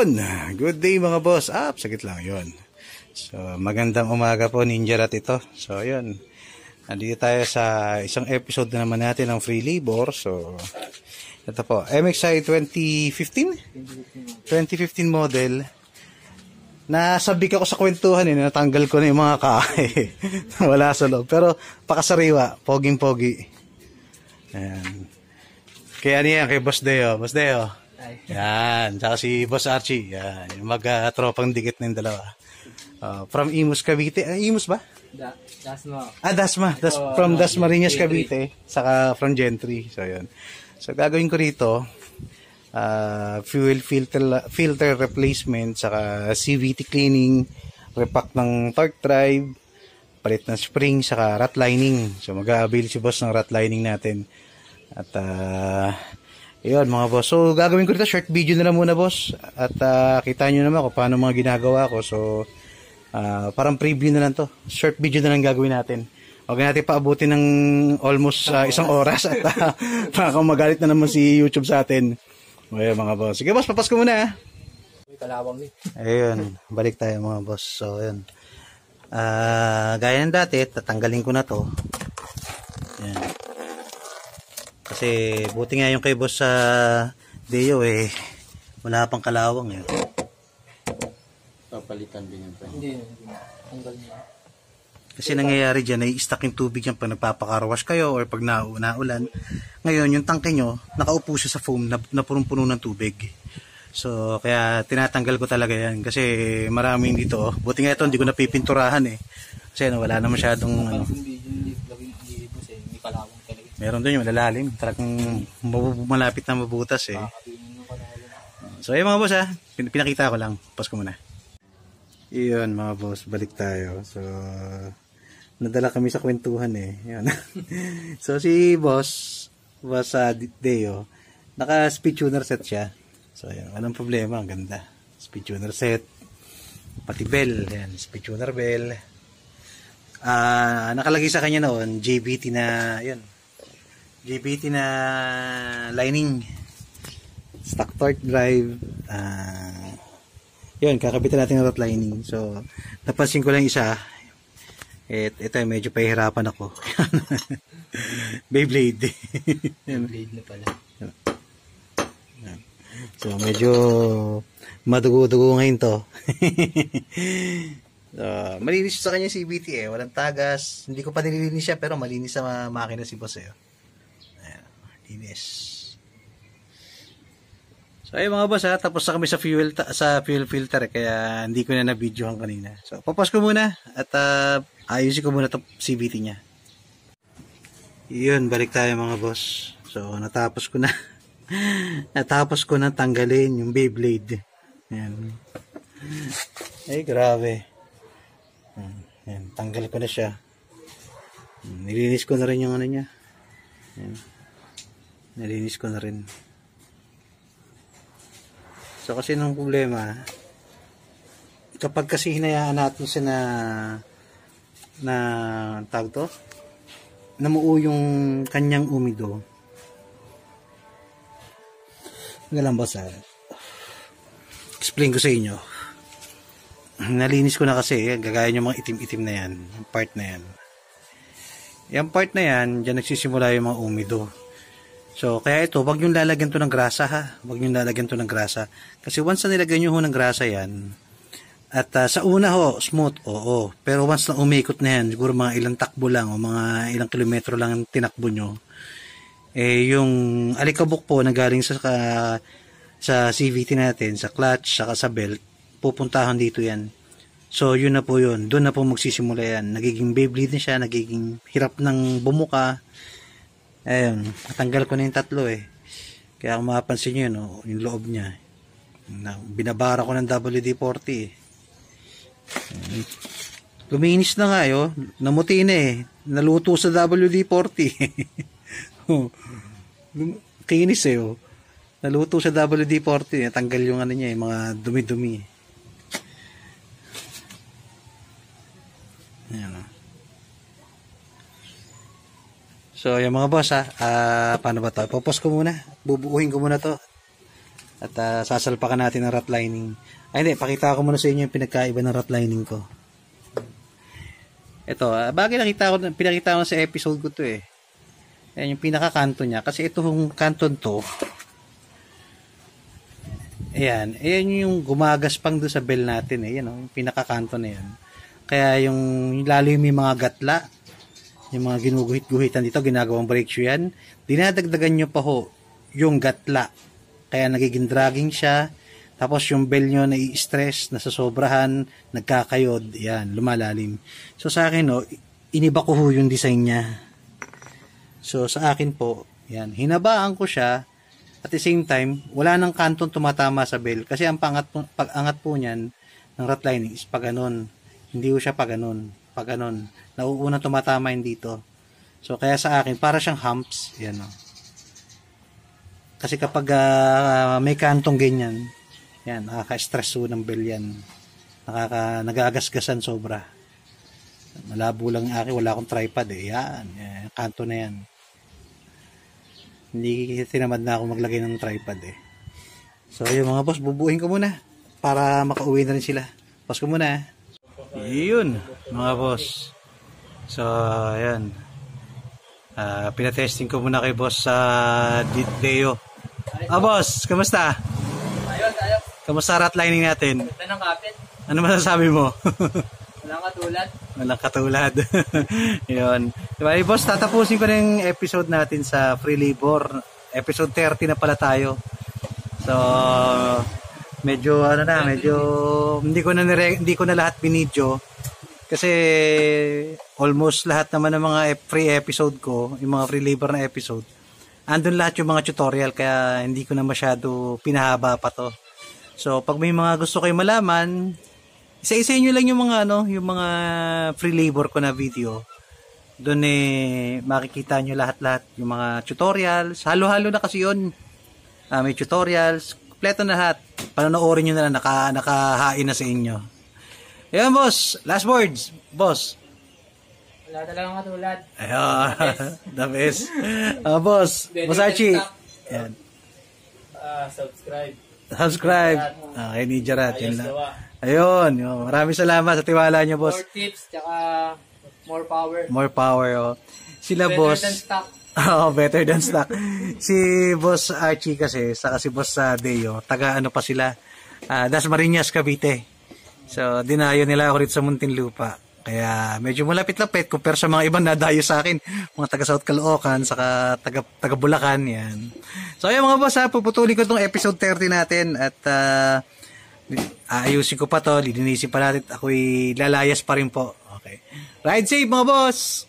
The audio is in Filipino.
Yon, good day mga boss. ah, sakit lang yon. So, magandang umaga po Ninja Rat ito. So, yon. Nandito tayo sa isang episode na naman natin ng Free Labor. So, ito po, MXI 2015? 2015 model. Nasabik ko sa kwentuhan eh, natanggal ko na yung mga kaay. Wala sa loob. Pero, pakasariwa, poging-pogi. Ayan. Kaya niya, ano kay Boss Deo. Boss Deo. Yan. Tsaka si Boss Archie. Yan. Yung mag-tropang dikit na ng dalawa. Uh, from Imus, Cavite. Uh, Imus ba? Da Dasma. Ah, Dasma. Das Ito, from uh, Dasmariñas, Cavite. Saka from Gentry. So, yun. So, gagawin ko rito, uh, fuel filter, filter replacement, saka CVT cleaning, repack ng torque drive, palit ng spring, saka rat lining. So, mag-avail si boss ng rat lining natin. At, uh, yun mga boss. So gagawin ko dito short video na lang muna boss. At uh, ah, kita nyo naman kung paano mga ginagawa ko. So uh, parang preview na lang to. Short video na lang gagawin natin. Huwag natin paabutin ng almost uh, isang oras at uh, baka magalit na naman si YouTube sa atin. Ayan mga boss. Sige boss, papas ko muna ha. Kalawang eh. Ayun, balik tayo mga boss. So ayun. Uh, gaya ng dati, tatanggalin ko na to. Ayan. Kasi buti nga yung kay boss sa Deo eh wala pang kalawang eh. Papalitan din yan. Hindi. Tanggal niya. Kasi nangyayari dyan, ay stuck yung tubig yan pag nagpapakarwash kayo or pag na naulan. Ngayon, yung tanke nyo, nakaupo siya sa foam na, na punong-puno ng tubig. So, kaya tinatanggal ko talaga yan kasi maraming dito. Buti nga ito, hindi ko napipinturahan eh. Kasi ano, wala na masyadong ano. Meron doon yung malalalim. Talagang malapit na mabutas eh. So ayun mga boss ha. Ah. pinakita ko lang. Pause ko muna. Iyon mga boss. Balik tayo. So nadala kami sa kwentuhan eh. Yun. so si boss, boss uh, Deo, naka speed tuner set siya. So ayun, walang problema, ang ganda. Speed tuner set, pati bell, ayan, speed tuner bell. Ah, uh, nakalagay sa kanya noon JBT na 'yun, JBT na lining stock torque drive uh, yun kakabitan natin ng rot lining so napansin ko lang isa et, ito ay medyo pahihirapan ako Beyblade Beyblade na pala so medyo madugo-dugo ngayon to Uh, malinis sa kanya si BT eh. Walang tagas. Hindi ko pa nililinis siya pero malinis sa makina si boss eh. ABS. So ayun mga boss ha, tapos na kami sa fuel sa fuel filter eh, kaya hindi ko na na-videohan kanina. So papas ko muna at uh, ayusin ko muna 'tong CVT niya. Yun, balik tayo mga boss. So natapos ko na natapos ko na tanggalin yung Beyblade. Ayun. Ay grabe. Ayan, tanggal ko na siya. Nilinis ko na rin yung ano niya. Ayan nalinis ko na rin so kasi nung problema kapag kasi hinayaan natin siya na na tawag to namuo yung kanyang umido galang basa explain ko sa inyo nalinis ko na kasi gagaya yung mga itim-itim na yan yung part na yan yung part na yan dyan nagsisimula yung mga umido So, kaya ito, wag yung lalagyan to ng grasa ha. Wag yung lalagyan to ng grasa. Kasi once na nilagyan nyo ho ng grasa yan, at uh, sa una ho, smooth, oo. Pero once na umikot na yan, siguro mga ilang takbo lang o mga ilang kilometro lang tinakbo nyo, eh, yung alikabok po na galing sa, uh, sa CVT natin, sa clutch, saka sa belt, pupuntahan dito yan. So, yun na po yun. Doon na po magsisimula yan. Nagiging Beyblade na siya, nagiging hirap ng bumuka, ayun, eh, natanggal ko na yung tatlo eh. Kaya kung mapapansin nyo yun, oh, yung loob niya. Na, binabara ko ng WD-40 eh. eh Lumiinis na nga yun. Eh, oh. Namuti na eh. Naluto sa WD-40. oh. Kinis eh oh. Naluto sa WD-40. Natanggal yung ano niya eh, mga dumi-dumi eh. Ayan oh. So, yung mga boss ha, uh, paano ba to? Ipopos ko muna. Bubuuhin ko muna to. At uh, sasalpakan natin ang rat lining. Ay hindi, pakita ko muna sa inyo yung pinagkaiba ng rat lining ko. Ito, uh, bagay nakita ko, pinakita ko sa episode ko to eh. Ayan yung pinakakanto niya. Kasi itong kanton to, ayan, ayan yung gumagas pang doon sa bell natin eh. Yan, oh, yung pinakakanto na yan. Kaya yung, lalo yung may mga gatla, yung mga ginuguhit-guhitan dito, ginagawang brake shoe yan. Dinadagdagan nyo pa ho yung gatla. Kaya nagiging dragging siya. Tapos yung bell nyo na i-stress, nasasobrahan, nagkakayod, yan, lumalalim. So sa akin, no, iniba ko ho yung design niya. So sa akin po, yan, hinabaan ko siya. At the same time, wala nang kantong tumatama sa bell. Kasi ang pangat, pag-angat po niyan ng rock lining is pa ganun. Hindi ko siya pa ganun pag anon, nauuna tumatama yun dito. So, kaya sa akin, para siyang humps, yan o. Oh. Kasi kapag uh, may kantong ganyan, yan, nakaka-stress po ng bell yan. Nakaka, nagagasgasan sobra. Malabo lang yung akin, wala akong tripod eh. Yan, yan kanto na yan. Hindi tinamad na ako maglagay ng tripod eh. So, yung mga boss, bubuhin ko muna para makauwi na rin sila. Pasko muna. eh. Yun mga boss so ayan uh, pinatesting ko muna kay boss sa uh, Deo ah boss kamusta ayos ayos kamusta ratlining natin ganda ng kapit ano masasabi mo walang katulad walang katulad yun diba eh, boss tatapusin ko ng episode natin sa free labor episode 30 na pala tayo so medyo ano na medyo hindi ko na nire, hindi ko na lahat binidyo kasi almost lahat naman ng mga free episode ko, yung mga free labor na episode, andun lahat yung mga tutorial kaya hindi ko na masyado pinahaba pa to. So, pag may mga gusto kayo malaman, isa-isa nyo lang yung mga ano, yung mga free labor ko na video. Doon eh, makikita nyo lahat-lahat yung mga tutorials. Halo-halo na kasi yun. Uh, may tutorials. Kompleto na lahat. Panonoorin nyo na lang. Naka, nakahain na sa inyo. Yan, boss. Last words, boss. Wala talagang katulad. Ayun. The best. Uh, boss, boss Masachi. Yan. Uh, ah, subscribe. Subscribe. Ah, kay ni Jarat. Ayos gawa. Ayun. Yo. Maraming salamat sa tiwala niyo, boss. More tips, tsaka more power. More power, oh. Sila, better boss. Better than stock. oh, better than stock. si boss Archie kasi, saka si boss uh, Deo, taga ano pa sila, uh, Das Marinas, Cavite. So, dinayo nila ako rito sa Muntinlupa. Kaya medyo malapit-lapit kumpara sa mga ibang nadayo sa akin. Mga taga South Caloocan, saka taga, taga Bulacan, yan. So, ayun mga boss ha, puputulin ko itong episode 30 natin at uh, ah, ayusin ko pa to, lilinisin pa natin. Ako'y lalayas pa rin po. Okay. Ride safe mga boss!